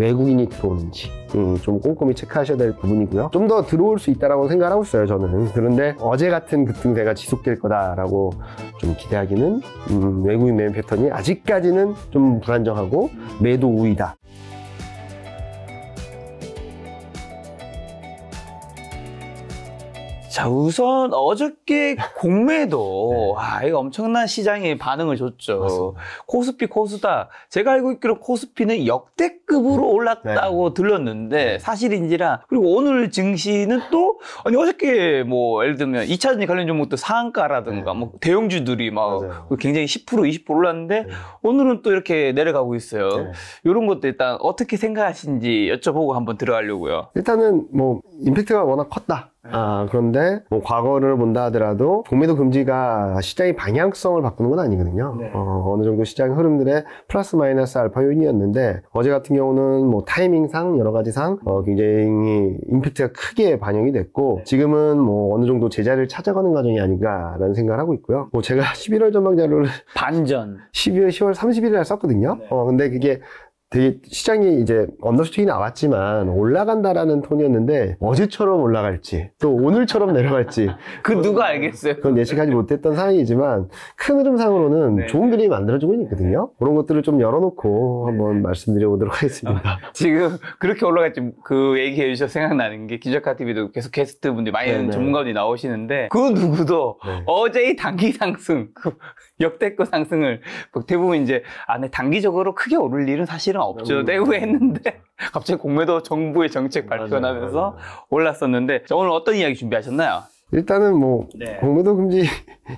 외국인이 들어오는지 음, 좀 꼼꼼히 체크하셔야 될 부분이고요. 좀 더 들어올 수 있다라고 생각하고 있어요, 저는. 그런데 어제 같은 급등세가 그 지속될 거다라고 좀 기대하기는 음, 외국인 매매 패턴이 아직까지는 좀 불안정하고 매도 우위다. 자, 우선 어저께 공매도, 네. 아, 이거 엄청난 시장의 반응을 줬죠. 맞습니다. 코스피, 코스다 제가 알고 있기로 코스피는 역대급으로 네. 올랐다고 들렸는데, 네. 사실인지라. 그리고 오늘 증시는 또, 아니, 어저께 뭐, 예를 들면 2차전지 관련 종목도 상한가라든가, 네. 뭐, 대형주들이 막 맞아요. 그 굉장히 10% 20% 올랐는데, 네. 오늘은 또 이렇게 내려가고 있어요. 네. 이런 것도 일단 어떻게 생각하시는지 여쭤보고 한번 들어가려고요. 일단은 뭐, 임팩트가 워낙 컸다. 아, 그런데 뭐 과거를 본다 하더라도 공매도 금지가 시장의 방향성을 바꾸는 건 아니거든요. 네. 어, 느 정도 시장 흐름들의 플러스 마이너스 알파 요인이었는데 어제 같은 경우는 뭐 타이밍상 여러 가지상 어, 굉장히 임팩트가 크게 반영이 됐고 네. 지금은 뭐 어느 정도 제자리를 찾아가는 과정이 아닌가라는 생각을 하고 있고요. 뭐 제가 11월 전망 자료를 반전 12월 10월 30일 날 썼거든요. 네. 어, 근데 그게 되게 시장이 이제 언더슈팅이 나왔지만 올라간다라는 톤이었는데 어제처럼 올라갈지 또 오늘처럼 내려갈지 그 누가 알겠어요? 그건 예측하지 못했던 상황이지만 큰 흐름상으로는 네. 좋은 그림이 만들어지고 있거든요. 그런 것들을 좀 열어놓고 한번 네. 말씀드려보도록 하겠습니다. 아, 지금 그렇게 올라갈지 그 얘기해 주셔서 생각나는 게기적카 TV도 계속 게스트분들 많이 네, 네. 전문가분이 나오시는데 그 누구도 네. 어제의 단기 상승 그 역대급 상승을 뭐 대부분 이제 안에 단기적으로 크게 오를 일은 사실은 없죠. 대구 음. 했는데 갑자기 공매도 정부의 정책 발표하면서 올랐었는데 자, 오늘 어떤 이야기 준비하셨나요? 일단은 뭐 네. 공매도 금지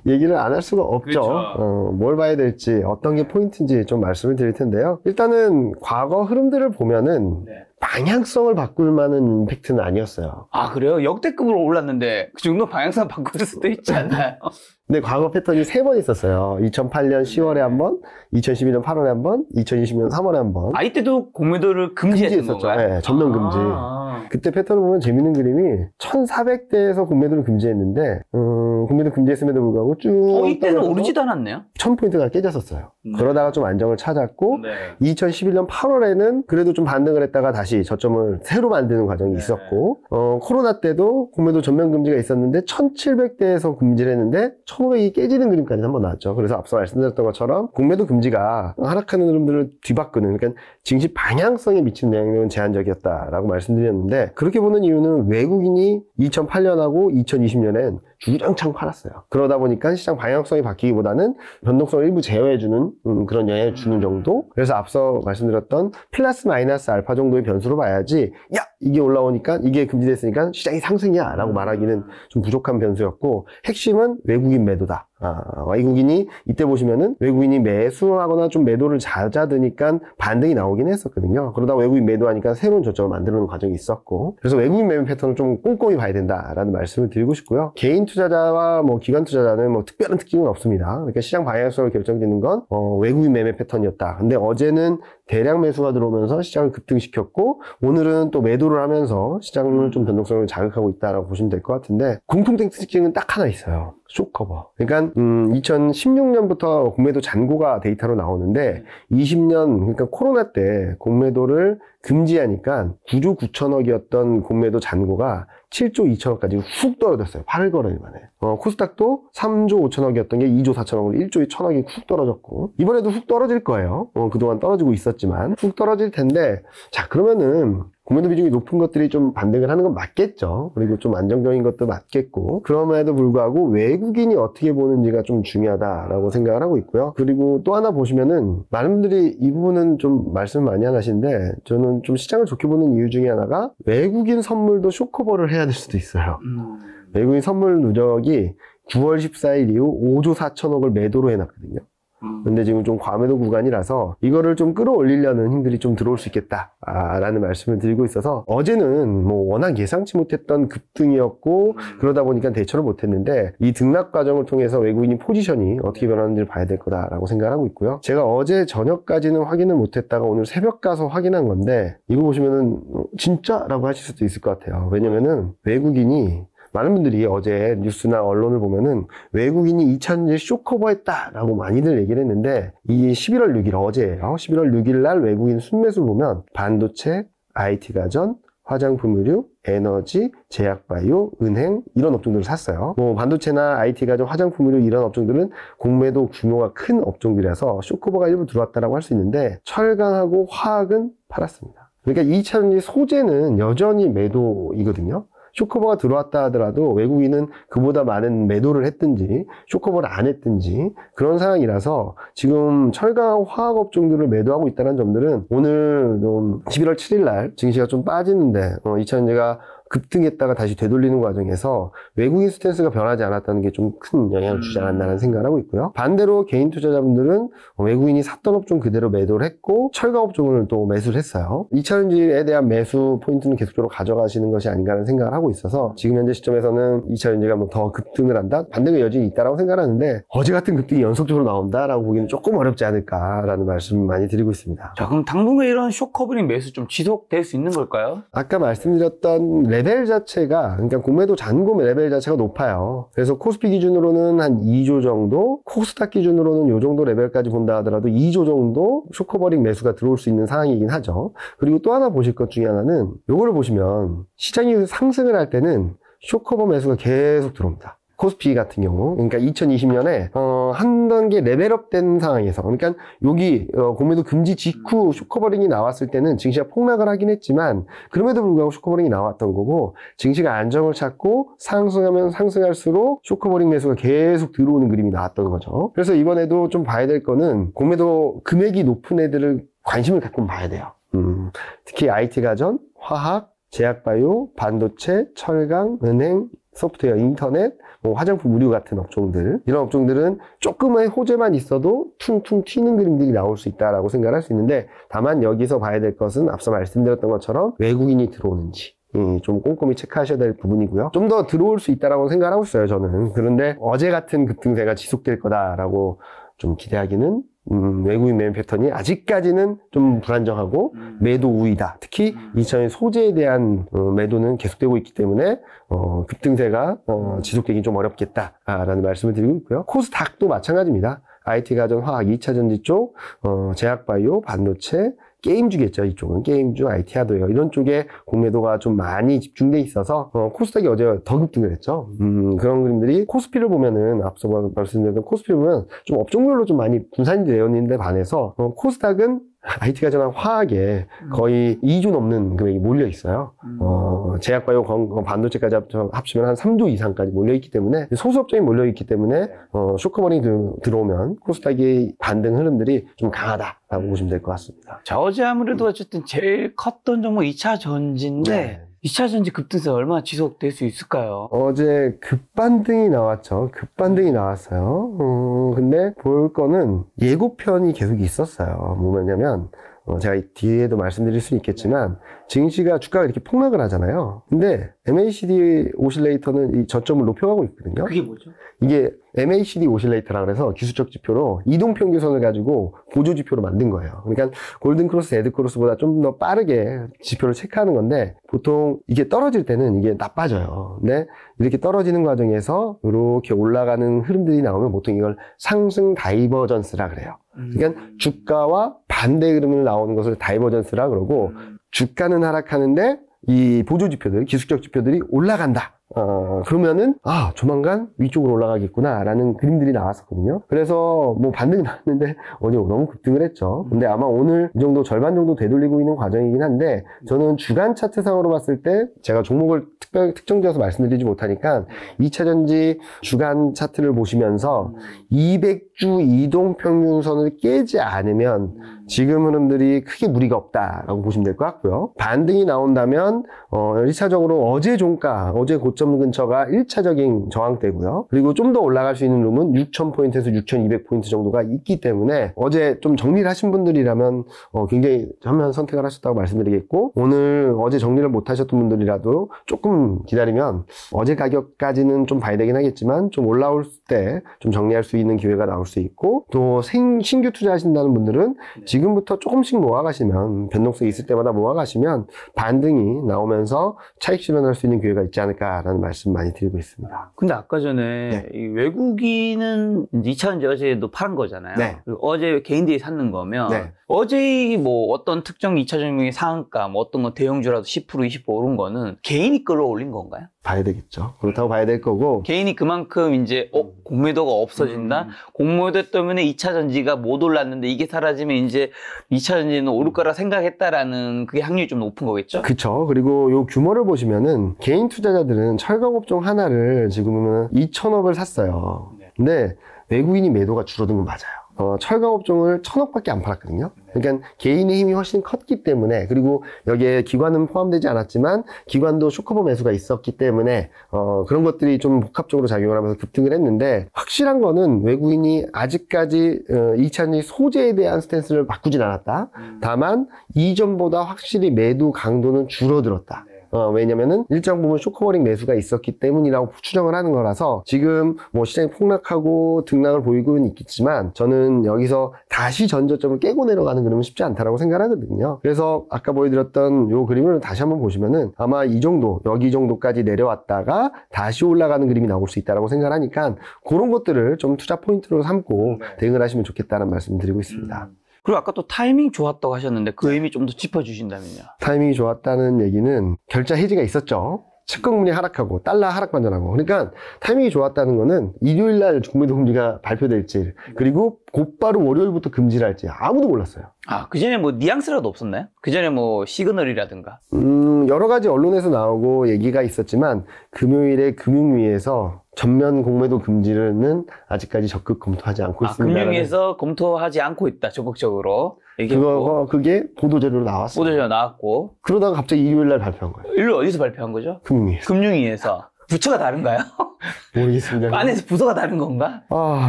얘기를 안 할 수가 없죠. 그렇죠. 어, 뭘 봐야 될지 어떤 게 포인트인지 좀 말씀을 드릴 텐데요. 일단은 과거 흐름들을 보면은 네. 방향성을 바꿀 만한 임팩트는 아니었어요. 아 그래요? 역대급으로 올랐는데 그 정도 방향성 바꿀 수도 있지 않나요? 근데 과거 패턴이 세 번 있었어요. 2008년 10월에 한 번, 2012년 8월에 한 번, 2020년 3월에 한 번. 아 이때도 공매도를 금지했었죠. 네, 전면 아. 금지. 그때 패턴을 보면 재밌는 그림이 1,400대에서 공매도를 금지했는데 음, 공매도 금지했음에도 불구하고 가고 쭉. 어, 이때는 오르지도 않았네요? 1000포인트가 깨졌었어요. 네. 그러다가 좀 안정을 찾았고, 네. 2011년 8월에는 그래도 좀 반등을 했다가 다시 저점을 새로 만드는 과정이 네. 있었고, 어, 코로나 때도 구매도 전면 금지가 있었는데, 1700대에서 금지를 했는데, 1500이 깨지는 그림까지 한번 나왔죠. 그래서 앞서 말씀드렸던 것처럼, 구매도 금지가 하락하는 흐름들을 뒤바꾸는, 그러니까 증시 방향성에 미치는 영향력은 제한적이었다라고 말씀드렸는데, 그렇게 보는 이유는 외국인이 2008년하고 2020년엔 주구장창 팔았어요. 그러다 보니까 시장 방향성이 바뀌기보다는 변동성을 일부 제어해주는 음, 그런 영향을 음. 주는 정도. 그래서 앞서 말씀드렸던 플러스 마이너스 알파 정도의 변수로 봐야지, 야 이게 올라오니까 이게 금지됐으니까 시장이 상승이야라고 음. 말하기는 좀 부족한 변수였고 핵심은 외국인 매도다. 아, 외국인이 이때 보시면은 외국인이 매수하거나 좀 매도를 잦아드니까 반등이 나오긴 했었거든요. 그러다 외국인 매도하니까 새로운 저점을 만드는 과정이 있었고 그래서 외국인 매매 패턴을 좀 꼼꼼히 봐야 된다라는 말씀을 드리고 싶고요. 개인 투자자와 뭐 기관 투자자는 뭐 특별한 특징은 없습니다. 그러니까 시장 방향성을 결정짓는 건 어, 외국인 매매 패턴이었다. 근데 어제는 대량 매수가 들어오면서 시장을 급등시켰고 오늘은 또 매도를 하면서 시장을 좀 변동성을 자극하고 있다라고 보시면 될 것 같은데 공통된 특징은 딱 하나 있어요. 쇼커버. 그러니까 음, 2016년부터 공매도 잔고가 데이터로 나오는데 20년 음. 그러니까 코로나 때 공매도를 금지하니까 9조 9천억이었던 공매도 잔고가 7조 2천억까지 훅 떨어졌어요. 8을 걸어일 만에. 어, 코스닥도 3조 5천억이었던 게 2조 4천억으로 1조 2천억이훅 떨어졌고 이번에도 훅 떨어질 거예요. 어, 그동안 떨어지고 있었지만 훅 떨어질 텐데 자 그러면은 공매도 비중이 높은 것들이 좀 반등을 하는 건 맞겠죠. 그리고 좀 안정적인 것도 맞겠고 그럼에도 불구하고 외국인이 어떻게 보는지가 좀 중요하다라고 생각을 하고 있고요. 그리고 또 하나 보시면은 많은 분들이 이 부분은 좀 말씀 을 많이 안 하시는데 저는 저는 좀 시장을 좋게 보는 이유 중에 하나가 외국인 선물도 쇼커버를 해야 될 수도 있어요. 음. 외국인 선물 누적이 9월 14일 이후 5조 4천억을 매도로 해놨거든요. 음. 근데 지금 좀 과매도 구간이라서 이거를 좀 끌어올리려는 힘들이 좀 들어올 수 있겠다라는 아, 말씀을 드리고 있어서 어제는 뭐 워낙 예상치 못했던 급등이었고 음. 그러다 보니까 대처를 못했는데 이 등락 과정을 통해서 외국인이 포지션이 어떻게 변하는지를 봐야 될 거다라고 생각하고 을 있고요. 제가 어제 저녁까지는 확인을 못했다가 오늘 새벽 가서 확인한 건데 이거 보시면은 진짜라고 하실 수도 있을 것 같아요. 왜냐면은 외국인이 많은 분들이 어제 뉴스나 언론을 보면은 외국인이 2000일 쇼커버했다라고 많이들 얘기를 했는데 이 11월 6일 어제예요. 11월 6일 날 외국인 순매수를 보면 반도체, IT 가전, 화장품 의류, 에너지, 제약바이오, 은행 이런 업종들을 샀어요. 뭐 반도체나 IT 가전, 화장품 의류 이런 업종들은 공매도 규모가 큰 업종들이라서 쇼커버가 일부 들어왔다라고 할 수 있는데 철강하고 화학은 팔았습니다. 그러니까 2차전지 소재는 여전히 매도이거든요. 쇼크버가 들어왔다 하더라도 외국인은 그보다 많은 매도를 했든지 쇼크버를안 했든지 그런 상황이라서 지금 철강 화학 업종들을 매도하고 있다는 점들은 오늘 좀 11월 7일 날 증시가 좀 빠지는데 어, 2차전지가 급등했다가 다시 되돌리는 과정에서 외국인 스탠스가 변하지 않았다는 게 좀 큰 영향을 주지 음. 않았나라는 생각을 하고 있고요. 반대로 개인 투자자분들은 외국인이 샀던 업종 그대로 매도를 했고 철가 업종을 또 매수를 했어요. 2차전지에 대한 매수 포인트는 계속적으로 가져가시는 것이 아닌가라는 생각을 하고 있어서 지금 현재 시점에서는 2차전지가 뭐 더 급등을 한다? 반등의 여지는 있다라고 생각하는데 을 어제 같은 급등이 연속적으로 나온다라고 보기는 조금 어렵지 않을까라는 말씀을 많이 드리고 있습니다. 자 그럼 당분간 이런 쇼커버링 매수 좀 지속될 수 있는 걸까요? 아까 말씀드렸던 레 레벨 자체가 그러니까 공매도 잔고 레벨 자체가 높아요. 그래서 코스피 기준으로는 한 2조 정도, 코스닥 기준으로는 이 정도 레벨까지 본다 하더라도 2조 정도 쇼커버링 매수가 들어올 수 있는 상황이긴 하죠. 그리고 또 하나 보실 것 중에 하나는 요거를 보시면 시장이 상승을 할 때는 쇼커버 매수가 계속 들어옵니다. 코스피 같은 경우 그러니까 2020년에 어, 한 단계 레벨업된 상황에서 그러니까 여기 어, 공매도 금지 직후 쇼커버링이 나왔을 때는 증시가 폭락을 하긴 했지만 그럼에도 불구하고 쇼커버링이 나왔던 거고 증시가 안정을 찾고 상승하면 상승할수록 쇼커버링 매수가 계속 들어오는 그림이 나왔던 거죠. 그래서 이번에도 좀 봐야 될 거는 공매도 금액이 높은 애들을 관심을 갖고 봐야 돼요. 음, 특히 IT 가전, 화학, 제약바이오, 반도체, 철강, 은행, 소프트웨어, 인터넷, 뭐 화장품 의류 같은 업종들 이런 업종들은 조금의 호재만 있어도 퉁퉁 튀는 그림들이 나올 수 있다라고 생각할 수 있는데 다만 여기서 봐야 될 것은 앞서 말씀드렸던 것처럼 외국인이 들어오는지 음, 좀 꼼꼼히 체크하셔야 될 부분이고요. 좀 더 들어올 수 있다라고 생각하고 있어요, 저는. 그런데 어제 같은 급등세가 지속될 거다라고 좀 기대하기는 음, 외국인 매매 패턴이 아직까지는 좀 네. 불안정하고 음. 매도 우위다. 특히 2차의 음. 소재에 대한 어, 매도는 계속되고 있기 때문에 어, 급등세가 어, 음. 지속되기 좀 어렵겠다라는 말씀을 드리고 있고요. 코스닥도 마찬가지입니다. IT 가전 화학 2차 전지 쪽, 어, 제약바이오, 반도체, 게임주겠죠. 이쪽은 게임주, IT 하드웨어 이런 쪽에 공매도가 좀 많이 집중돼 있어서 어, 코스닥이 어제 더 급등을 했죠. 음, 그런 그림들이 코스피를 보면은 앞서 말씀드렸던 코스피 보면 좀 업종별로 좀 많이 분산이 되어 있는데 반해서 어, 코스닥은 IT가 전한 화학에 거의 2조 음. 넘는 금액이 몰려 있어요. 음. 어, 제약과이 반도체까지 합치면 한 3조 이상까지 몰려 있기 때문에 소수업종이 몰려 있기 때문에 네. 어, 쇼크머니 들어오면 코스닥의 반등 흐름들이 좀 강하다라고 음. 보시면 될 것 같습니다. 저지 아무래도 어쨌든 제일 컸던 종목 2차 전지인데 네. 2차 전지 급등세 얼마나 지속될 수 있을까요? 어제 급반등이 나왔죠. 급반등이 나왔어요. 음, 근데 볼 거는 예고편이 계속 있었어요. 뭐냐면 어, 제가 뒤에도 말씀드릴 수 있겠지만 증시가 주가가 이렇게 폭락을 하잖아요. 근데 MACD 오실레이터는 이 저점을 높여가고 있거든요. 그게 뭐죠? 이게 MACD 오실레이터라 그래서 기술적 지표로 이동 평균선을 가지고 보조 지표로 만든 거예요. 그러니까 골든 크로스, 에드 크로스보다 좀 더 빠르게 지표를 체크하는 건데 보통 이게 떨어질 때는 이게 나빠져요. 근데 이렇게 떨어지는 과정에서 이렇게 올라가는 흐름들이 나오면 보통 이걸 상승 다이버전스라 그래요. 음. 그러니까 주가와 반대 흐름을 나오는 것을 다이버전스라 그러고 주가는 하락하는데 이 보조 지표들, 기술적 지표들이 올라간다. 어, 그러면은, 아, 조만간 위쪽으로 올라가겠구나, 라는 그림들이 나왔었거든요. 그래서 뭐 반등이 나왔는데, 어제 너무 급등을 했죠. 근데 아마 오늘 이 정도 절반 정도 되돌리고 있는 과정이긴 한데, 저는 주간 차트상으로 봤을 때, 제가 종목을 특별, 특정지어서 말씀드리지 못하니까, 2차전지 주간 차트를 보시면서, 200주 이동평균선을 깨지 않으면, 지금 흐름들이 크게 무리가 없다라고 보시면 될 것 같고요. 반등이 나온다면 어, 1차적으로 어제 종가, 어제 고점 근처가 1차적인 저항대고요. 그리고 좀 더 올라갈 수 있는 룸은 6,000포인트에서 6,200포인트 정도가 있기 때문에 어제 좀 정리를 하신 분들이라면 어, 굉장히 현명한 선택을 하셨다고 말씀드리겠고 오늘 어제 정리를 못 하셨던 분들이라도 조금 기다리면 어제 가격까지는 좀 봐야 되긴 하겠지만 좀 올라올 때 좀 정리할 수 있는 기회가 나올 수 있고 또 생, 신규 투자하신다는 분들은 네. 지금부터 조금씩 모아가시면 변동성이 있을 때마다 모아가시면 반등이 나오면서 차익 실현할 수 있는 기회가 있지 않을까라는 말씀 많이 드리고 있습니다. 근데 아까 전에 네. 외국인은 2차 이제 어제도 파는 거잖아요. 네. 어제 개인들이 샀는 거면 네. 어제 뭐 어떤 특정 2차 증명의 상한가 뭐 어떤 건 대형주라도 10% 20% 오른 거는 개인이 끌어올린 건가요? 봐야 되겠죠. 음. 그렇다고 봐야 될 거고. 개인이 그만큼 이제 어, 음. 공매도가 없어진다. 음. 공매도 때문에 2차 전지가 못 올랐는데 이게 사라지면 이제 2차 전지는 오를 음. 거라 생각했다라는 그게 확률이 좀 높은 거겠죠. 그렇죠. 그리고 요 규모를 보시면은 개인 투자자들은 철강업종 하나를 지금은 2천억을 샀어요. 네. 근데 외국인이 매도가 줄어든 건 맞아요. 어, 철강업종을 천억밖에 안 팔았거든요. 그러니까 개인의 힘이 훨씬 컸기 때문에 그리고 여기에 기관은 포함되지 않았지만 기관도 쇼커버 매수가 있었기 때문에 어, 그런 것들이 좀 복합적으로 작용을 하면서 급등을 했는데 확실한 거는 외국인이 아직까지 어, 2차전지 소재에 대한 스탠스를 바꾸진 않았다. 음. 다만 이전보다 확실히 매도 강도는 줄어들었다. 어, 왜냐면은 일정 부분 쇼커버링 매수가 있었기 때문이라고 추정을 하는 거라서 지금 뭐 시장이 폭락하고 등락을 보이고는 있겠지만 저는 여기서 다시 전저점을 깨고 내려가는 그림은 쉽지 않다라고 생각하거든요. 그래서 아까 보여드렸던 요 그림을 다시 한번 보시면은 아마 이 정도 여기 정도까지 내려왔다가 다시 올라가는 그림이 나올 수 있다라고 생각하니까 그런 것들을 좀 투자 포인트로 삼고 네. 대응을 하시면 좋겠다는 말씀 드리고 있습니다. 음. 그리고 아까 또 타이밍 좋았다고 하셨는데 그 네. 의미 좀 더 짚어주신다면요. 타이밍이 좋았다는 얘기는 결자 해지가 있었죠. 측근금리 하락하고 달러 하락 반전하고 그러니까 타이밍이 좋았다는 거는 일요일 날 금융통지가 발표될지 그리고 곧바로 월요일부터 금지를 할지 아무도 몰랐어요. 아, 그전에 뭐 뉘앙스라도 없었나요? 그전에 뭐 시그널이라든가. 음, 여러 가지 언론에서 나오고 얘기가 있었지만 금요일에 금융위에서 전면 공매도 금지는 아직까지 적극 검토하지 않고 아, 있습니다. 금융위에서 검토하지 않고 있다 적극적으로. 그거 어, 그게 보도 자료로 나왔어. 보도 자료 나왔고 그러다가 갑자기 일요일 날 발표한 거예요. 일로 어디서 발표한 거죠? 금융위에서. 금융위에서. 부처가 다른가요? 모르겠습니다. 안에서 부서가 다른 건가? 아,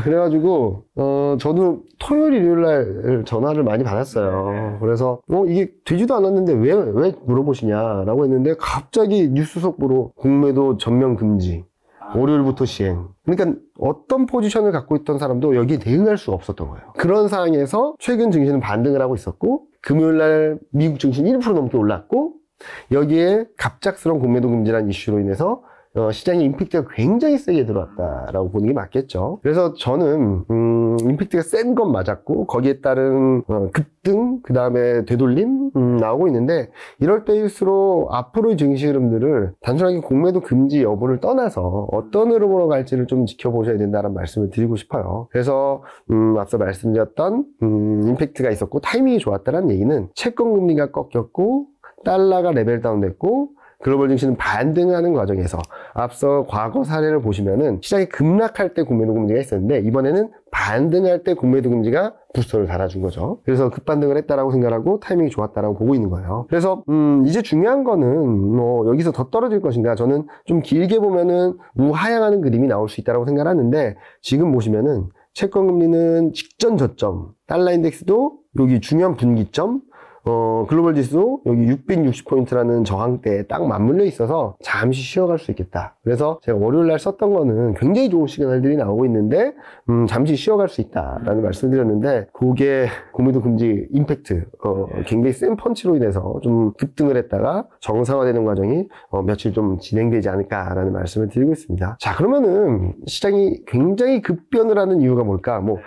그래가지고, 어, 저도 토요일, 일요일 날 전화를 많이 받았어요. 네. 그래서, 어, 이게 되지도 않았는데 왜, 왜 물어보시냐라고 했는데, 갑자기 뉴스 속보로 공매도 전면 금지. 아. 월요일부터 시행. 그러니까 어떤 포지션을 갖고 있던 사람도 여기에 대응할 수 없었던 거예요. 그런 상황에서 최근 증시는 반등을 하고 있었고 금요일 날 미국 증시 는1% 넘게 올랐고 여기에 갑작스러운 공매도 금지란 이슈로 인해서 어, 시장에 임팩트가 굉장히 세게 들어왔다라고 보는 게 맞겠죠. 그래서 저는 음, 임팩트가 센 건 맞았고 거기에 따른 어, 급등 그 다음에 되돌림 음, 나오고 있는데 이럴 때일수록 앞으로의 증시 흐름들을 단순하게 공매도 금지 여부를 떠나서 어떤 흐름으로 갈지를 좀 지켜보셔야 된다는 말씀을 드리고 싶어요. 그래서 음, 앞서 말씀드렸던 음, 임팩트가 있었고 타이밍이 좋았다는 얘기는 채권 금리가 꺾였고 달러가 레벨 다운됐고 글로벌 증시는 반등하는 과정에서 앞서 과거 사례를 보시면은 시장이 급락할 때 공매도 금지가 있었는데 이번에는 반등할 때 공매도 금지가 부스터를 달아준 거죠. 그래서 급반등을 했다라고 생각하고 타이밍이 좋았다라고 보고 있는 거예요. 그래서 음 이제 중요한 거는 뭐 여기서 더 떨어질 것인가 저는 좀 길게 보면은 우하향하는 그림이 나올 수 있다라고 생각하는데 지금 보시면은 채권 금리는 직전 저점, 달러 인덱스도 여기 중요한 분기점, 어, 글로벌 지수 여기 660포인트라는 저항대에 딱 맞물려 있어서 잠시 쉬어갈 수 있겠다. 그래서 제가 월요일 날 썼던 거는 굉장히 좋은 시그널들이 나오고 있는데 음, 잠시 쉬어갈 수 있다라는 말씀드렸는데 그게 고무도 금지 임팩트 어, 굉장히 센 펀치로 인해서 좀 급등을 했다가 정상화되는 과정이 어, 며칠 좀 진행되지 않을까라는 말씀을 드리고 있습니다. 자 그러면은 시장이 굉장히 급변을 하는 이유가 뭘까? 뭐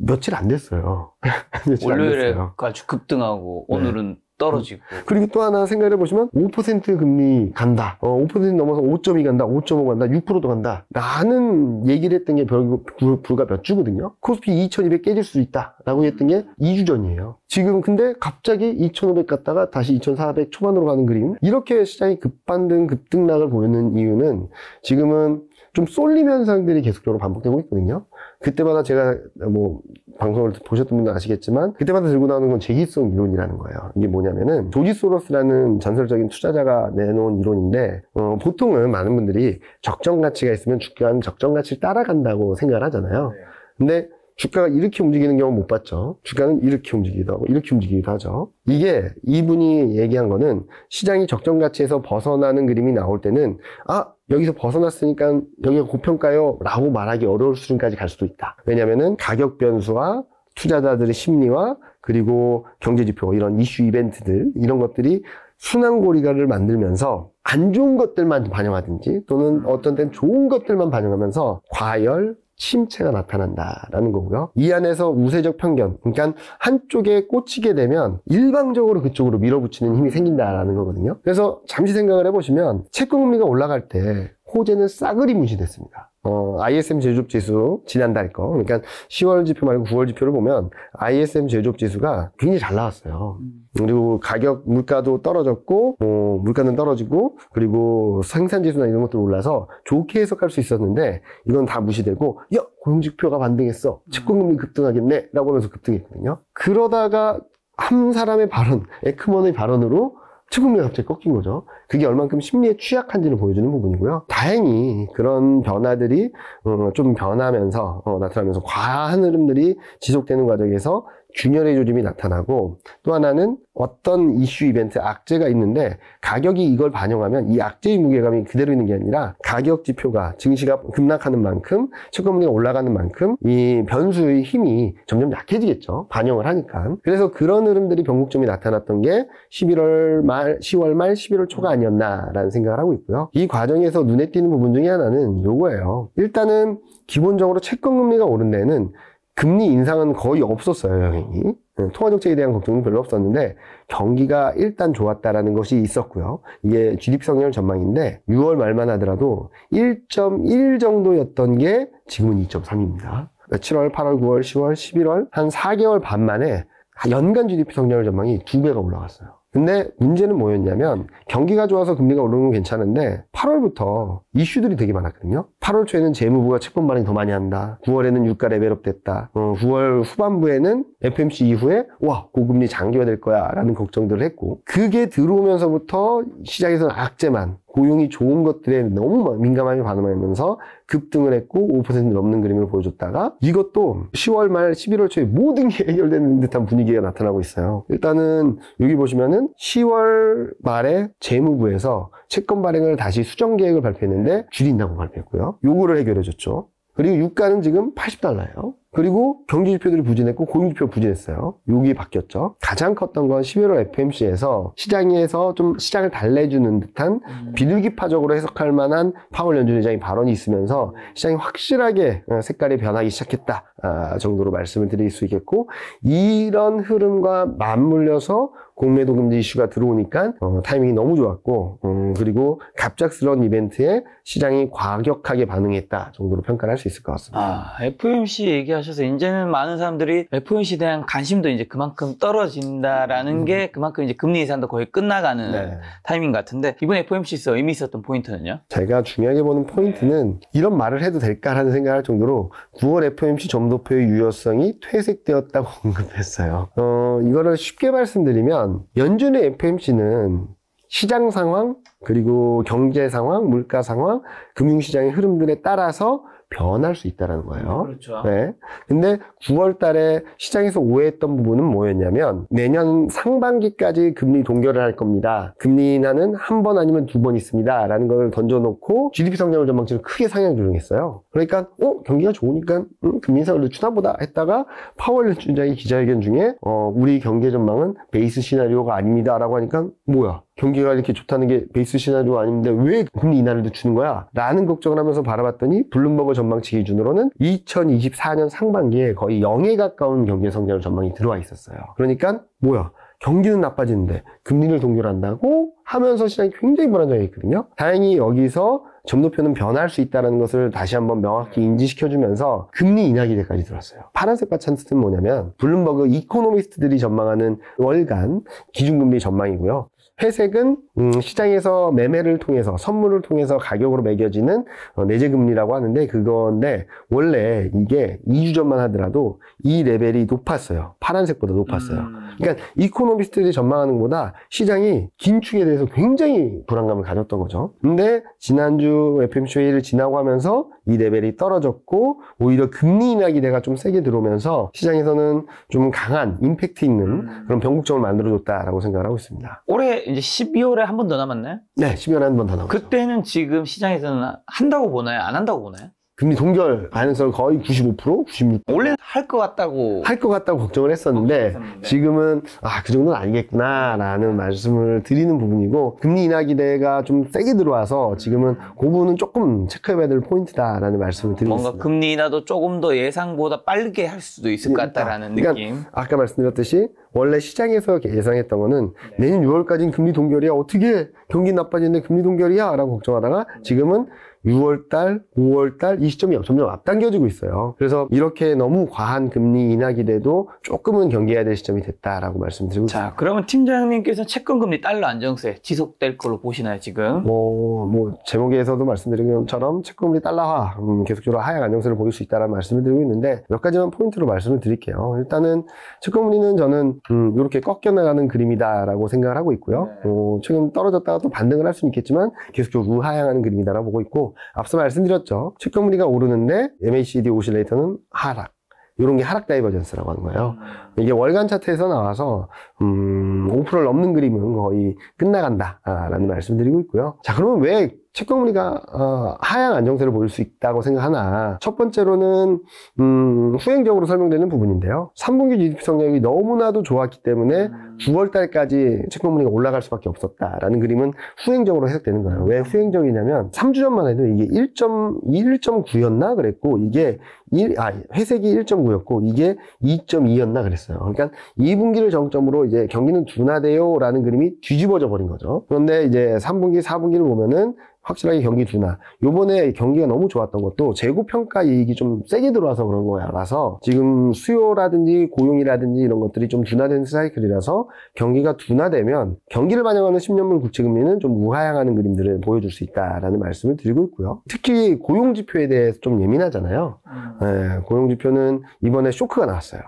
며칠 안 됐어요. 며칠 월요일에 아주 급등하고 네. 오늘은 네. 떨어지고. 음. 그리고 또 하나 생각해 보시면 5% 금리 간다. 어, 5% 넘어서 5.2 간다. 5.5 간다. 6%도 간다. 라는 얘기를 했던 게 불과 몇 주거든요. 코스피 2200 깨질 수 있다. 라고 했던 게 2주 전이에요. 지금 근데 갑자기 2500 갔다가 다시 2400 초반으로 가는 그림. 이렇게 시장이 급반등 급등락을 보이는 이유는 지금은 좀 쏠림 현상들이 계속적으로 반복되고 있거든요. 그때마다 제가 뭐 방송을 보셨던 분들 아시겠지만 그때마다 들고 나오는 건 재기성 이론이라는 거예요. 이게 뭐냐면은 조지 소로스라는 전설적인 투자자가 내놓은 이론인데 어, 보통은 많은 분들이 적정 가치가 있으면 주가는 적정 가치를 따라간다고 생각을 하잖아요. 네. 근데 주가가 이렇게 움직이는 경우 못 봤죠. 주가는 이렇게 움직이기도 하고 이렇게 움직이기도 하죠. 이게 이분이 얘기한 거는 시장이 적정 가치에서 벗어나는 그림이 나올 때는 아 여기서 벗어났으니까 여기가 고평가요 라고 말하기 어려울 수준까지 갈 수도 있다. 왜냐면은 가격 변수와 투자자들의 심리와 그리고 경제지표 이런 이슈 이벤트들 이런 것들이 순환고리가를 만들면서 안 좋은 것들만 반영하든지 또는 어떤 때는 좋은 것들만 반영하면서 과열, 침체가 나타난다라는 거고요. 이 안에서 우세적 편견, 그러니까 한쪽에 꽂히게 되면 일방적으로 그쪽으로 밀어붙이는 힘이 생긴다라는 거거든요. 그래서 잠시 생각을 해보시면 채권 금리가 올라갈 때 호재는 싸그리 문신됐습니다 어, ISM 제조업 지수 지난달 거 그러니까 10월 지표 말고 9월 지표를 보면 ISM 제조업 지수가 굉장히 잘 나왔어요. 음. 그리고 가격 물가도 떨어졌고 어, 물가는 떨어지고 그리고 생산 지수나 이런 것도 올라서 좋게 해석할 수 있었는데 이건 다 무시되고 야 고용지표가 반등했어 음. 채권금리 급등하겠네라고 하면서 급등했거든요. 그러다가 한 사람의 발언, 에크먼의 발언으로 측급이 갑자기 꺾인 거죠. 그게 얼만큼 심리에 취약한지를 보여주는 부분이고요. 다행히 그런 변화들이 어, 좀 변하면서 어, 나타나면서 과한 흐름들이 지속되는 과정에서 균열의 조짐이 나타나고 또 하나는 어떤 이슈 이벤트 악재가 있는데 가격이 이걸 반영하면 이 악재의 무게감이 그대로 있는 게 아니라 가격 지표가 증시가 급락하는 만큼 채권금리가 올라가는 만큼 이 변수의 힘이 점점 약해지겠죠. 반영을 하니까. 그래서 그런 흐름들이 변곡점이 나타났던 게 11월 말, 10월 말, 11월 초가 아니었나라는 생각을 하고 있고요. 이 과정에서 눈에 띄는 부분 중에 하나는 요거예요. 일단은 기본적으로 채권금리가 오른 데는 금리 인상은 거의 없었어요, 여행이. 네, 통화정책에 대한 걱정은 별로 없었는데, 경기가 일단 좋았다라는 것이 있었고요. 이게 GDP 성장 전망인데, 6월 말만 하더라도 1.1 정도였던 게 지금은 2.3입니다. 7월, 8월, 9월, 10월, 11월, 한 4개월 반 만에 연간 GDP 성장 전망이 2배가 올라갔어요. 근데 문제는 뭐였냐면 경기가 좋아서 금리가 오르는 건 괜찮은데 8월부터 이슈들이 되게 많았거든요. 8월 초에는 재무부가 채권 발행 더 많이 한다. 9월에는 유가 레벨업 됐다. 어, 9월 후반부에는 FMC 이후에 와 고금리 장기화 될 거야 라는 걱정들을 했고 그게 들어오면서부터 시장에서는 악재만 고용이 좋은 것들에 너무 민감하게 반응하면서 급등을 했고 5% 넘는 그림을 보여줬다가 이것도 10월 말 11월 초에 모든 게 해결되는 듯한 분위기가 나타나고 있어요. 일단은 여기 보시면은 10월 말에 재무부에서 채권 발행을 다시 수정 계획을 발표했는데 줄인다고 발표했고요. 요거를 해결해줬죠. 그리고 유가는 지금 80달러예요. 그리고 경기 지표들이 부진했고 고용 지표 부진했어요. 여기 바뀌었죠. 가장 컸던 건 11월 FMC에서 시장에서 좀 시장을 달래주는 듯한 음. 비둘기파적으로 해석할 만한 파월 연준 회장의 발언이 있으면서 시장이 확실하게 어, 색깔이 변하기 시작했다 아, 정도로 말씀을 드릴 수 있겠고 이런 흐름과 맞물려서 공매도 금지 이슈가 들어오니까 어, 타이밍이 너무 좋았고 음, 그리고 갑작스러운 이벤트에 시장이 과격하게 반응했다 정도로 평가를 할 수 있을 것 같습니다. 아, FMC 얘기 하셔서 이제는 많은 사람들이 FOMC에 대한 관심도 이제 그만큼 떨어진다라는 음. 게 그만큼 이제 금리 인상도 거의 끝나가는 네. 타이밍 같은데 이번 FOMC에서 의미 있었던 포인트는요? 제가 중요하게 보는 포인트는 이런 말을 해도 될까라는 생각할 을 정도로 9월 FOMC 점도표의 유효성이 퇴색되었다고 언급했어요. 어, 이거를 쉽게 말씀드리면 연준의 FOMC는 시장 상황, 그리고 경제 상황, 물가 상황, 금융시장의 흐름들에 따라서 변할 수 있다라는 거예요. 음, 그렇죠. 네. 근데 9월 달에 시장에서 오해했던 부분은 뭐였냐면 내년 상반기까지 금리 동결을 할 겁니다. 금리 인하는 한 번 아니면 두 번 있습니다. 라는 걸 던져놓고 GDP 성장을 전망치를 크게 상향 조정했어요. 그러니까 어? 경기가 좋으니까 음, 금리 인상을 늦추나 보다 했다가 파월 연장이 기자회견 중에 어, 우리 경제 전망은 베이스 시나리오가 아닙니다. 라고 하니까 뭐야? 경기가 이렇게 좋다는 게 베이스 시나리오 아닌데 왜 금리 인하를 늦추는 거야? 라는 걱정을 하면서 바라봤더니 블룸버그 전망치 기준으로는 2024년 상반기에 거의 0에 가까운 경제 성장 전망이 들어와 있었어요. 그러니까 뭐야? 경기는 나빠지는데 금리를 동결한다고 하면서 시장이 굉장히 불안정했거든요. 다행히 여기서 점도표는 변할 수 있다는 것을 다시 한번 명확히 인지시켜주면서 금리 인하 기대까지 들었어요. 파란색 바찬스는 뭐냐면 블룸버그 이코노미스트들이 전망하는 월간 기준금리 전망이고요. 회색은 음, 시장에서 매매를 통해서 선물을 통해서 가격으로 매겨지는 어, 내재금리라고 하는데 그건데 원래 이게 2주 전만 하더라도 이 레벨이 높았어요. 파란색보다 높았어요. 음. 그러니까 이코노미스트들이 전망하는 것보다 시장이 긴축에 대해서 굉장히 불안감을 가졌던 거죠. 근데 지난주 FMC 회의를 지나고 하면서 이 레벨이 떨어졌고 오히려 금리 인하 기대가 좀 세게 들어오면서 시장에서는 좀 강한 임팩트 있는 음. 그런 변곡점을 만들어줬다라고 생각을 하고 있습니다. 올해 이제 12월에 한 번 더 남았나요? 네, 12월에 한 번 더 남았어요. 그때는 지금 시장에서는 한다고 보나요? 안 한다고 보나요? 금리 동결 가능성 거의 95% 96% 원래 할 것 같다고 할 것 같다고 걱정을 했었는데 지금은 아 그 정도는 아니겠구나라는 말씀을 드리는 부분이고 금리 인하 기대가 좀 세게 들어와서 지금은 고 부분은 조금 체크해봐야 될 포인트다라는 말씀을 드리겠습니다. 뭔가 금리 인하도 조금 더 예상보다 빠르게 할 수도 있을 것 예, 같다라는 그러니까 느낌. 아까 말씀드렸듯이 원래 시장에서 예상했던 거는 네. 내년 6월까지는 금리 동결이야 어떻게 경기 나빠지는데 금리 동결이야라고 걱정하다가 지금은 6월달, 5월달 이 시점이 점점 앞당겨지고 있어요. 그래서 이렇게 너무 과한 금리 인하기 돼도 조금은 경계해야 될 시점이 됐다라고 말씀드리고 자, 있습니다. 그러면 팀장님께서 채권금리 달러 안정세 지속될 걸로 보시나요, 지금? 뭐, 뭐 제목에서도 말씀드린 것처럼 채권금리 달러화 음, 계속적으로 하향 안정세를 보일 수 있다는 말씀을 드리고 있는데 몇 가지만 포인트로 말씀을 드릴게요. 일단은 채권금리는 저는 음, 이렇게 꺾여 나가는 그림이다라고 생각을 하고 있고요. 네. 어, 최근 떨어졌다가 또 반등을 할 수는 있겠지만 계속적으로 우하향하는 그림이다라고 보고 있고 앞서 말씀드렸죠. 채권무리가 오르는데 MACD 오실레이터는 하락. 이런 게 하락 다이버전스라고 하는 거예요. 음. 이게 월간 차트에서 나와서 음, 5%를 넘는 그림은 거의 끝나간다라는 말씀드리고 있고요. 자, 그러면 왜채권무리가 어, 하향 안정세를 보일 수 있다고 생각하나 첫 번째로는 음, 후행적으로 설명되는 부분인데요. 3분기 GDP 성장이 너무나도 좋았기 때문에 음. 9월 달까지 책보문의가 올라갈 수밖에 없었다라는 그림은 후행적으로 해석되는 거예요. 왜 후행적이냐면 3주 전만 해도 이게 1.2, 1.9였나 그랬고 이게 1, 아, 회색이 1.9였고 이게 2.2였나 그랬어요. 그러니까 2분기를 정점으로 이제 경기는 둔화돼요라는 그림이 뒤집어져 버린 거죠. 그런데 이제 3분기, 4분기를 보면은 확실하게 경기 둔화. 요번에 경기가 너무 좋았던 것도 재고 평가 이익이 좀 세게 들어와서 그런 거라서 지금 수요라든지 고용이라든지 이런 것들이 좀 둔화된 사이클이라서 경기가 둔화되면 경기를 반영하는 10년물 국채금리는 좀 우하향하는 그림들을 보여줄 수 있다라는 말씀을 드리고 있고요. 특히 고용지표에 대해서 좀 예민하잖아요. 음. 네, 예, 고용지표는 이번에 쇼크가 나왔어요.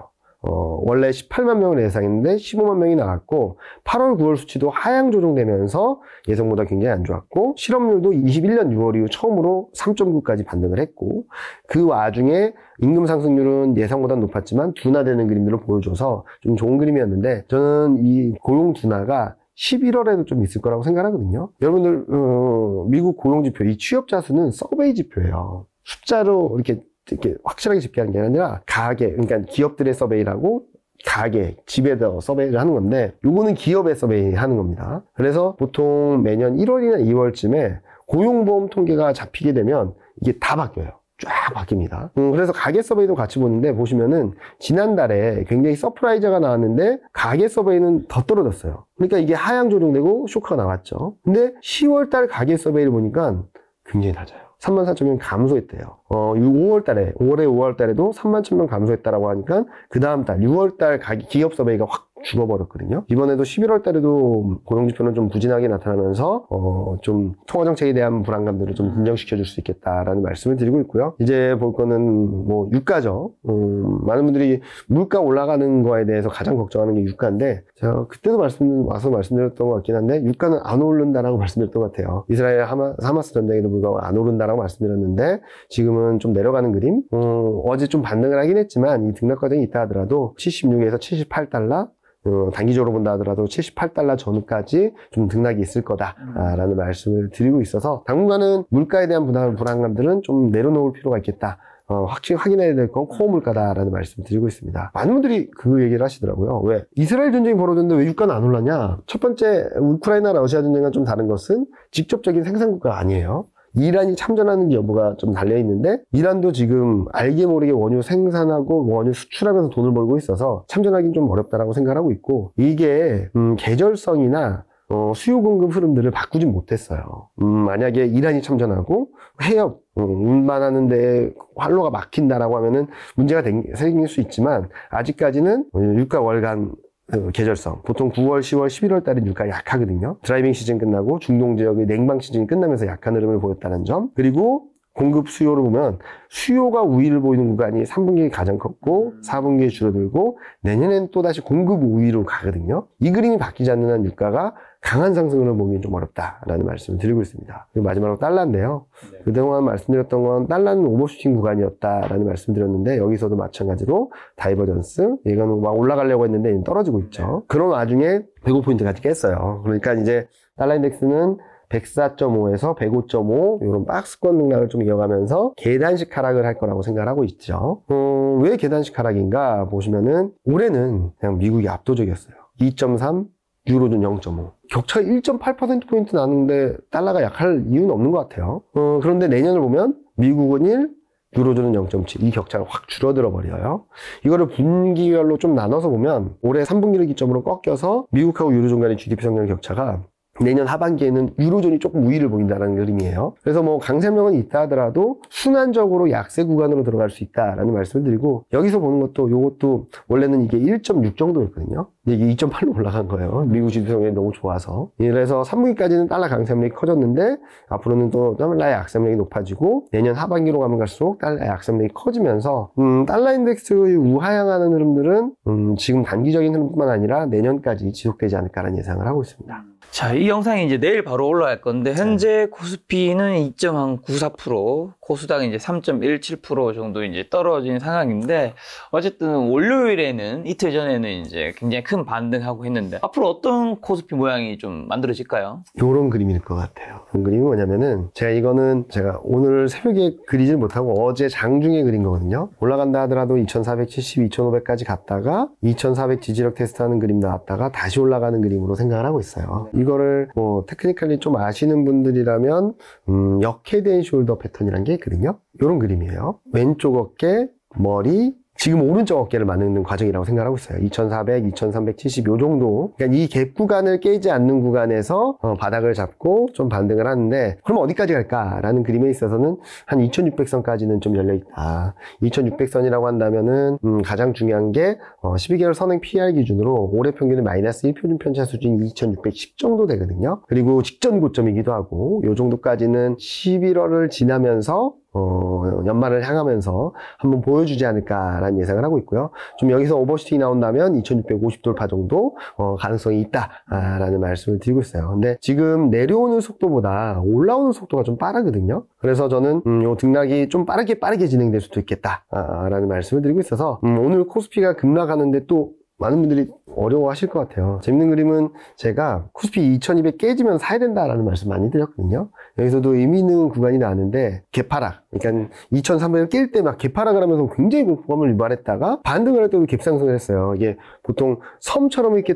어, 원래 18만 명을 예상했는데 15만 명이 나왔고 8월, 9월 수치도 하향 조정되면서 예상보다 굉장히 안 좋았고 실업률도 21년 6월 이후 처음으로 3.9까지 반등을 했고 그 와중에 임금 상승률은 예상보다 높았지만 둔화되는 그림들을 보여줘서 좀 좋은 그림이었는데 저는 이 고용 둔화가 11월에도 좀 있을 거라고 생각하거든요. 여러분들 어, 미국 고용 지표 이 취업자 수는 서베이 지표예요. 숫자로 이렇게 이렇게 확실하게 집계하는게 아니라 가게, 그러니까 기업들의 서베이라고 가게, 집에다 서베이를 하는 건데 요거는 기업의 서베이 하는 겁니다. 그래서 보통 매년 1월이나 2월쯤에 고용보험 통계가 잡히게 되면 이게 다 바뀌어요. 쫙 바뀝니다. 음, 그래서 가계 서베이도 같이 보는데 보시면은 지난달에 굉장히 서프라이즈가 나왔는데 가계 서베이는 더 떨어졌어요. 그러니까 이게 하향 조정되고 쇼크가 나왔죠. 근데 10월달 가계 서베이를 보니까 굉장히 낮아요. 3만 4천 명 감소했대요. 어, 5월 달에, 올해 5월 달에도 3만 1천 명 감소했다라고 하니까, 그 다음 달, 6월 달 가기, 기업 서베이가 확 죽어버렸거든요. 이번에도 11월 달에도 고용지표는 좀 부진하게 나타나면서 어 좀 통화정책에 대한 불안감들을 좀 진정시켜줄 수 있겠다라는 말씀을 드리고 있고요. 이제 볼 거는 뭐 유가죠. 음 많은 분들이 물가 올라가는 거에 대해서 가장 걱정하는 게 유가인데 제가 그때도 말씀 와서 말씀드렸던 것 같긴 한데 유가는 안 오른다라고 말씀드렸던 것 같아요. 이스라엘 하마, 스 전쟁에도 불구하고 안 오른다라고 말씀드렸는데 지금은 좀 내려가는 그림. 음 어제 좀 반등을 하긴 했지만 이 등락 과정이 있다 하더라도 76에서 78달러 어, 단기적으로 본다 하더라도 78달러 전후까지 좀 등락이 있을 거다라는 말씀을 드리고 있어서 당분간은 물가에 대한 부담, 불안감들은 좀 내려놓을 필요가 있겠다. 어, 확실히 확인해야 될 건 코어 물가다라는 말씀 을 드리고 있습니다. 많은 분들이 그 얘기를 하시더라고요. 왜? 이스라엘 전쟁이 벌어졌는데 왜 유가는 안 올랐냐? 첫 번째, 우크라이나 러시아 전쟁과 좀 다른 것은 직접적인 생산국가 아니에요. 이란이 참전하는 여부가 좀 달려 있는데 이란도 지금 알게 모르게 원유 생산하고 뭐 원유 수출하면서 돈을 벌고 있어서 참전하기는 좀 어렵다라고 생각하고 있고 이게 음, 계절성이나 어, 수요 공급 흐름들을 바꾸지 못했어요. 음, 만약에 이란이 참전하고 해협 어, 운반하는데 음, 활로가 막힌다라고 하면은 문제가 생길 수 있지만 아직까지는 유가 어, 월간 그 계절성. 보통 9월, 10월, 11월 달에 유가 약하거든요. 드라이빙 시즌 끝나고 중동 지역의 냉방 시즌이 끝나면서 약한 흐름을 보였다는 점. 그리고 공급 수요를 보면 수요가 우위를 보이는 구간이 3분기에 가장 컸고 4분기에 음. 줄어들고 내년엔 또다시 공급 우위로 가거든요. 이 그림이 바뀌지 않는 한 유가가 강한 상승으로 보기엔좀 어렵다라는 말씀을 드리고 있습니다. 그리고 마지막으로 달러인데요. 네. 그동안 말씀드렸던 건 달러는 오버슈팅 구간이었다라는 말씀드렸는데 여기서도 마찬가지로 다이버전스 얘가막 올라가려고 했는데 떨어지고 네. 있죠. 네. 그런 와중에 105포인트까지 깼어요. 그러니까 이제 달러 인덱스는 104.5에서 105.5 이런 박스권 능력을좀 이어가면서 계단식 하락을 할 거라고 생각하고 있죠. 음, 왜 계단식 하락인가 보시면은 올해는 그냥 미국이 압도적이었어요. 2.3, 유로존 0.5. 격차가 1.8%포인트 나는데 달러가 약할 이유는 없는 것 같아요. 어, 그런데 내년을 보면 미국은 1, 유로존은 0.7. 이 격차가 확 줄어들어 버려요. 이거를 분기별로 좀 나눠서 보면 올해 3분기를 기점으로 꺾여서 미국하고 유로존 간의 GDP 성장 격차가 내년 하반기에는 유로존이 조금 우위를 보인다는 그림이에요. 그래서 뭐 강세명은 있다 하더라도 순환적으로 약세 구간으로 들어갈 수 있다라는 말씀을 드리고 여기서 보는 것도 이것도 원래는 이게 1.6 정도였거든요. 이게 2.8로 올라간 거예요. 미국 지식성이 너무 좋아서. 예, 그래서 3분기까지는 달러 강세력이 커졌는데 앞으로는 또 달러의 약세력이 높아지고 내년 하반기로 가면 갈수록 달러의 약세력이 커지면서 음, 달러 인덱스의 우하향하는 흐름들은 음, 지금 단기적인 흐름뿐만 아니라 내년까지 지속되지 않을까라는 예상을 하고 있습니다. 자, 이 영상이 이제 내일 바로 올라갈 건데 현재 네. 코스피는 2.94%, 코스닥은 이제 3.17% 정도 이제 떨어진 상황인데 어쨌든 월요일에는 이틀 전에는 이제 굉장히 큰 반등하고 했는데 앞으로 어떤 코스피 모양이 좀 만들어질까요? 이런 그림일 것 같아요. 이런 그림이 뭐냐면은 제가 이거는 제가 오늘 새벽에 그리질 못하고 어제 장중에 그린 거거든요. 올라간다 하더라도 2470, 2500까지 갔다가 2400 지지력 테스트하는 그림 나왔다가 다시 올라가는 그림으로 생각을 하고 있어요. 이거를 뭐 테크니컬리 좀 아시는 분들이라면 음, 역해된 숄더 패턴이란 게 있거든요. 이런 그림이에요. 왼쪽 어깨, 머리, 지금 오른쪽 어깨를 만드는 과정이라고 생각하고 있어요. 2400, 2370 요 정도. 그러니까 이갭 구간을 깨지 않는 구간에서 어, 바닥을 잡고 좀 반등을 하는데 그럼 어디까지 갈까라는 그림에 있어서는 한 2600선까지는 좀 열려 있다. 2600선이라고 아, 한다면은 음, 가장 중요한 게 어, 12개월 선행 PR 기준으로 올해 평균은 마이너스 1표준 편차 수준 2610 정도 되거든요. 그리고 직전 고점이기도 하고 요 정도까지는 11월을 지나면서 어, 연말을 향하면서 한번 보여주지 않을까라는 예상을 하고 있고요. 좀 여기서 오버슈팅이 나온다면 2650 돌파 정도 어, 가능성이 있다라는 말씀을 드리고 있어요. 근데 지금 내려오는 속도보다 올라오는 속도가 좀 빠르거든요. 그래서 저는 음, 요 등락이 좀 빠르게 빠르게 진행될 수도 있겠다라는 말씀을 드리고 있어서 음, 오늘 코스피가 급락하는데 또 많은 분들이 어려워하실 것 같아요. 재밌는 그림은 제가 코스피 2200 깨지면 사야 된다라는 말씀 많이 드렸거든요. 여기서도 의미 있는 구간이 나는데 왔 개파락. 그러니까 2300을 깰때 막 개파락을 하면서 굉장히 공포감을 유발했다가 반등을 할 때도 갭상승을 했어요. 이게 보통 섬처럼 이렇게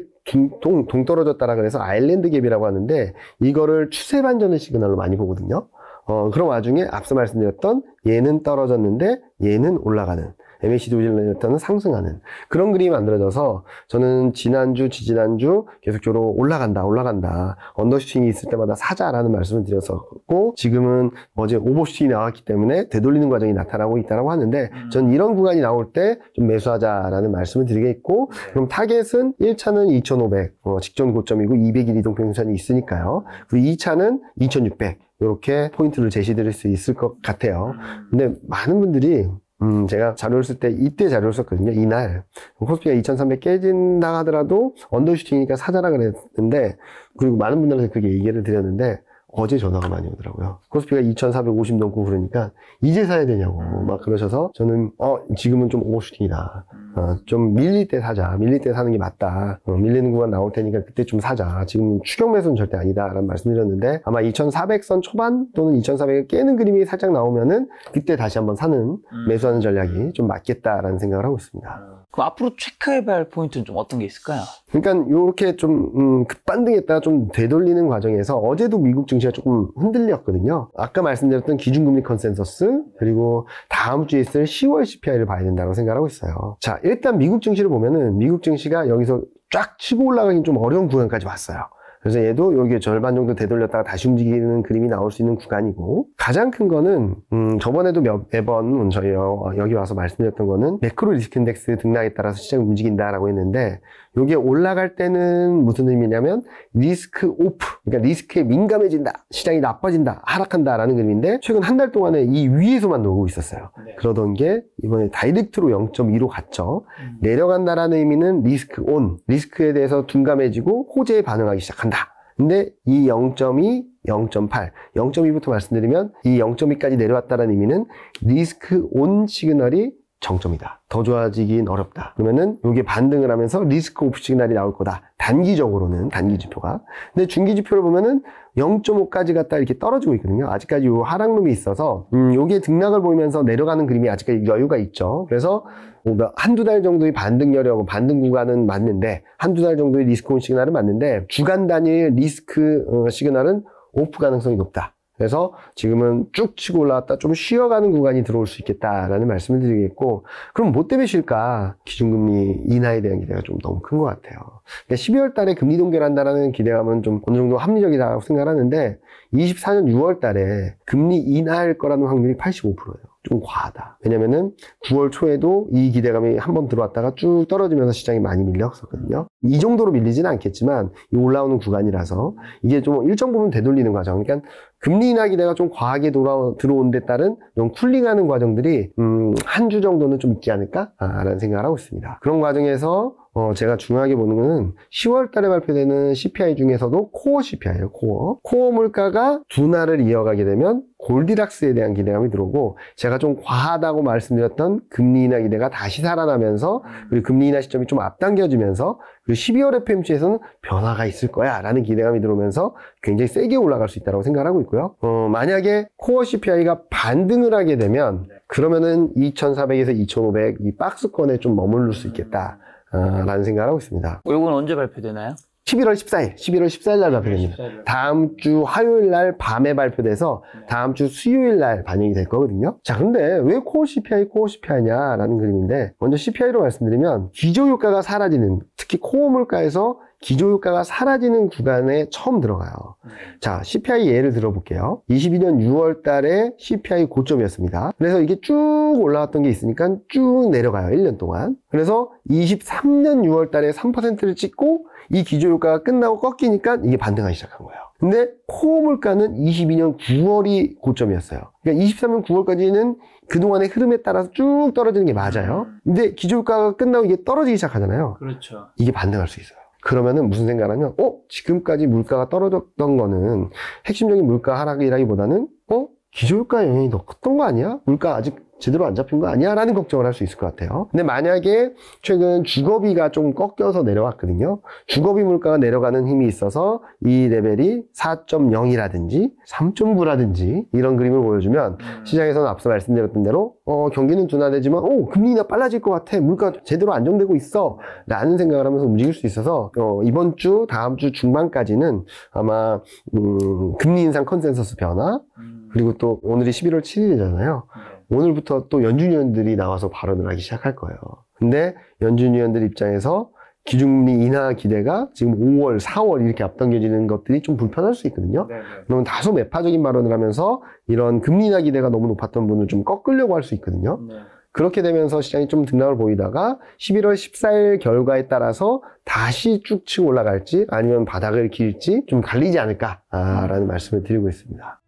동, 동 떨어졌다라 그래서 아일랜드 갭이라고 하는데 이거를 추세 반전의 시그널로 많이 보거든요. 어, 그런 와중에 앞서 말씀드렸던 얘는 떨어졌는데 얘는 올라가는 MACD 도일리턴는 상승하는 그런 그림이 만들어져서 저는 지난주, 지지난주 계속적으로 올라간다, 올라간다. 언더슈팅이 있을 때마다 사자라는 말씀을 드렸었고 지금은 어제 오버슈팅이 나왔기 때문에 되돌리는 과정이 나타나고 있다라고 하는데 저는 음. 이런 구간이 나올 때 좀 매수하자라는 말씀을 드리겠고 네. 그럼 타겟은 1차는 2,500 어, 직전 고점이고 200일 이동 평균선이 있으니까요. 그리고 2차는 2,600 이렇게 포인트를 제시드릴 수 있을 것 같아요. 음. 근데 많은 분들이 음, 제가 자료를 쓸 때 이때 자료를 썼거든요. 이날. 코스피가 2,300 깨진다 하더라도 언더슈팅이니까 사자라 그랬는데, 그리고 많은 분들한테 그게 얘기를 드렸는데, 어제 전화가 많이 오더라고요. 코스피가 2,450 넘고 그러니까 이제 사야 되냐고 막 그러셔서 저는 어 지금은 좀 오버슈팅이다. 어, 좀 밀릴 때 사자. 밀릴 때 사는 게 맞다. 어, 밀리는 구간 나올 테니까 그때 좀 사자. 지금 추격 매수는 절대 아니다라는 말씀드렸는데 아마 2,400선 초반 또는 2,400을 깨는 그림이 살짝 나오면은 그때 다시 한번 사는 음. 매수하는 전략이 좀 맞겠다라는 생각을 하고 있습니다. 음. 그 앞으로 체크해봐야 할 포인트는 좀 어떤 게 있을까요? 그러니까 이렇게 좀 음, 급반등했다가 좀 되돌리는 과정에서 어제도 미국 증시가 조금 흔들렸거든요. 아까 말씀드렸던 기준금리 컨센서스 그리고 다음 주에 있을 10월 CPI를 봐야 된다고 생각하고 있어요. 자 일단 미국 증시를 보면은 미국 증시가 여기서 쫙 치고 올라가긴 좀 어려운 구간까지 왔어요. 그래서 얘도 여기 절반 정도 되돌렸다가 다시 움직이는 그림이 나올 수 있는 구간이고 가장 큰 거는 음 저번에도 몇, 매번 저희 여기 와서 말씀드렸던 거는 매크로 리스크 인덱스 등락에 따라서 시장이 움직인다라고 했는데 여기에 올라갈 때는 무슨 의미냐면 리스크 오프 그러니까 리스크에 민감해진다 시장이 나빠진다 하락한다라는 그림인데 최근 한 달 동안에 이 위에서만 놀고 있었어요 네. 그러던 게 이번에 다이렉트로 0.2로 갔죠 음. 내려간다라는 의미는 리스크 온 리스크에 대해서 둔감해지고 호재에 반응하기 시작한다 근데 이 0.2, 0.8, 0.2부터 말씀드리면 이 0.2까지 내려왔다는 의미는 리스크 온 시그널이 정점이다. 더 좋아지긴 어렵다. 그러면은 이게 반등을 하면서 리스크 오프 시그널이 나올 거다. 단기적으로는 단기 지표가. 근데 중기 지표를 보면은 0.5까지 갔다 이렇게 떨어지고 있거든요. 아직까지 요 하락룸이 있어서 음 요게 등락을 보이면서 내려가는 그림이 아직까지 여유가 있죠. 그래서 뭐 한두 달 정도의 반등 여력고 반등 구간은 맞는데 한두 달 정도의 리스크 온 시그널은 맞는데 주간 단위의 리스크 어, 시그널은 오프 가능성이 높다. 그래서 지금은 쭉 치고 올라왔다 좀 쉬어가는 구간이 들어올 수 있겠다라는 말씀을 드리겠고 그럼 뭐 때문에 쉴까? 기준금리 인하에 대한 기대가 좀 너무 큰 것 같아요. 그러니까 12월 달에 금리 동결한다라는 기대감은 좀 어느 정도 합리적이라고 생각하는데 24년 6월 달에 금리 인하할 거라는 확률이 85%예요. 좀 과하다. 왜냐면은 9월 초에도 이 기대감이 한 번 들어왔다가 쭉 떨어지면서 시장이 많이 밀렸었거든요. 이 정도로 밀리지는 않겠지만 올라오는 구간이라서 이게 좀 일정 부분 되돌리는 과정. 그러니까 금리 인하 기대가 좀 과하게 돌아, 들어온 데 따른 이 쿨링하는 과정들이 음, 한 주 정도는 좀 있지 않을까라는 생각을 하고 있습니다. 그런 과정에서 어, 제가 중요하게 보는 것은 10월 달에 발표되는 CPI 중에서도 코어 CPI예요, 코어. 코어 물가가 둔화를 이어가게 되면 골디락스에 대한 기대감이 들어오고 제가 좀 과하다고 말씀드렸던 금리 인하 기대가 다시 살아나면서 그리고 금리 인하 시점이 좀 앞당겨지면서 그리고 12월 FMC에서는 변화가 있을 거야 라는 기대감이 들어오면서 굉장히 세게 올라갈 수 있다고 생각하고 있고요 어, 만약에 코어 CPI가 반등을 하게 되면 그러면은 2400에서 2500 이 박스권에 좀 머무를 수 있겠다 아, 라는 생각을 하고 있습니다. 이건 언제 발표되나요? 11월 14일, 11월 14일 날 발표됩니다. 14일. 다음 주 화요일 날 밤에 발표돼서 다음 주 수요일 날 반영이 될 거거든요. 자, 근데 왜 코어 CPI, 코어 CPI냐라는 그림인데 먼저 CPI로 말씀드리면 기저효과가 사라지는 특히 코어 물가에서 기조효과가 사라지는 구간에 처음 들어가요. 네. 자, CPI 예를 들어볼게요. 22년 6월 달에 CPI 고점이었습니다. 그래서 이게 쭉 올라왔던 게 있으니까 쭉 내려가요. 1년 동안. 그래서 23년 6월 달에 3%를 찍고 이기조효과가 끝나고 꺾이니까 이게 반등하기 시작한 거예요. 근데 코어 물가는 22년 9월이 고점이었어요. 그러니까 23년 9월까지는 그동안의 흐름에 따라서 쭉 떨어지는 게 맞아요. 음. 근데 기조효과가 끝나고 이게 떨어지기 시작하잖아요. 그렇죠. 이게 반등할 수 있어요. 그러면은 무슨 생각하냐면, 어? 지금까지 물가가 떨어졌던 거는 핵심적인 물가 하락이라기보다는, 어? 기저유가 영향이 더 컸던 거 아니야? 물가 아직 제대로 안 잡힌 거 아니야? 라는 걱정을 할 수 있을 것 같아요. 근데 만약에 최근 주거비가 좀 꺾여서 내려왔거든요. 주거비 물가가 내려가는 힘이 있어서 이 레벨이 4.0이라든지 3.9라든지 이런 그림을 보여주면 음. 시장에서는 앞서 말씀드렸던 대로 어, 경기는 둔화되지만 오 금리가 빨라질 것 같아 물가 제대로 안정되고 있어 라는 생각을 하면서 움직일 수 있어서 어, 이번 주 다음 주 중반까지는 아마 음, 금리 인상 컨센서스 변화 음. 그리고 또 오늘이 11월 7일이잖아요. 음. 오늘부터 또 연준위원들이 나와서 발언을 하기 시작할 거예요. 근데 연준위원들 입장에서 기준금리 인하 기대가 지금 5월, 4월 이렇게 앞당겨지는 것들이 좀 불편할 수 있거든요. 네네. 네. 그러면 다소 매파적인 발언을 하면서 이런 금리 인하 기대가 너무 높았던 분을 좀 꺾으려고 할 수 있거든요. 네. 그렇게 되면서 시장이 좀 등락을 보이다가 11월 14일 결과에 따라서 다시 쭉 치고 올라갈지 아니면 바닥을 길지 좀 갈리지 않을까라는 음. 말씀을 드리고 있습니다.